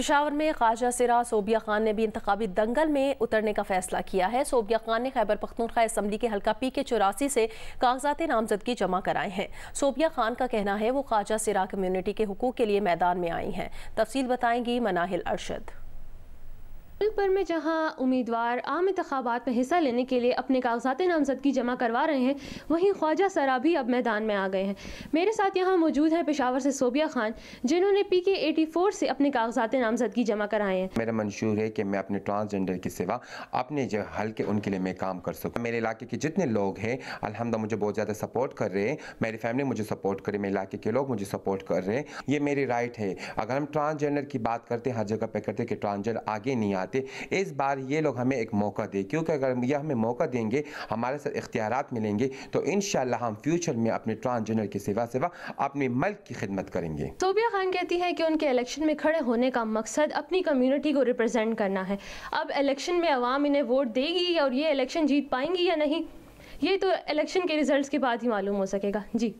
पिशावर में ख्वाजा सिरा सोबिया खान ने भी इंतबी दंगल में उतरने का फैसला किया है सोबिया खान ने खैबर पख्तूनखा इसम्बली के हल्का पी के चौरासी से कागजात नामजदगी जमा कराए हैं सोबिया खान का कहना है वो ख्वाजा सिरा कम्यूनिटी के हकूक़ के लिए मैदान में आई हैं तफसील बताएंगी मनाहिल अरशद पर में जहां उम्मीदवार आम इंतबात में हिस्सा लेने के लिए अपने कागजात नामजदगी जमा करवा रहे हैं वहीं ख्वाजा सरा भी अब मैदान में आ गए हैं मेरे साथ यहां मौजूद है पेशावर से सोबिया खान जिन्होंने पी के एटी फोर से अपने कागजात नामजदगी जमा कराए हैं मेरा मंशूर है कि मैं अपने ट्रांसजेंडर के सिवा अपने जो हल्के उनके लिए मैं काम कर सकूँ मेरे इलाके के जितने लोग हैं अलहमदा मुझे बहुत ज़्यादा सपोर्ट कर रहे हैं मेरी फैमिली मुझे सपोर्ट करे मेरे इलाके के लोग मुझे सपोर्ट कर रहे हैं ये मेरी राइट है अगर हम ट्रांसजेंडर की बात करते हैं हर जगह पर करते कि ट्रांसजेंडर आगे नहीं आते चाहते इस बार ये लोग हमें एक मौका दें क्योंकि अगर ये हमें मौका देंगे हमारे साथ इख्तियार मिलेंगे तो इन हम फ्यूचर में अपने ट्रांसजेंडर की सेवा सेवा अपने मल्क की खिदमत करेंगे सोबिया तो खान कहती है कि उनके इलेक्शन में खड़े होने का मकसद अपनी कम्यूनिटी को रिप्रजेंट करना है अब इलेक्शन में आवाम इन्हें वोट देगी और ये इलेक्शन जीत पाएंगी या नहीं ये तो इलेक्शन के रिजल्ट्स के बाद ही मालूम हो सकेगा जी